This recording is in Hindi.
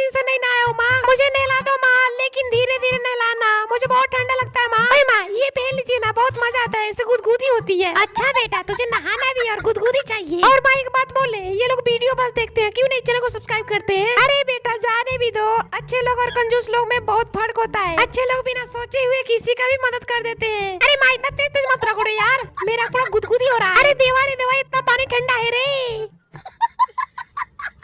दिन से नहीं नहाया हूँ माँ मुझे नहला दो माँ लेकिन धीरे धीरे नहलाना मुझे बहुत ठंडा लगता है माँ अरे माँ ये पहन लीजिए ना बहुत मजा आता है इसे गुदगुदी होती है अच्छा बेटा तुझे नहाना भी और गुदगुदी चाहिए और माँ एक बात बोले ये लोग वीडियो बस देखते हैं क्यों नहीं चैनल को सब्सक्राइब करते हैं अरे बेटा जाने भी दो अच्छे लोग और कंजूस लोग में बहुत फर्क होता है अच्छे लोग बिना सोचे हुए किसी का भी मदद कर देते हैं अरे माँ इतना तेज तेज मत रखो यार मेरा पूरा गुदगुदी हो रहा है अरे देवा रे देवा इतना पानी ठंडा है रे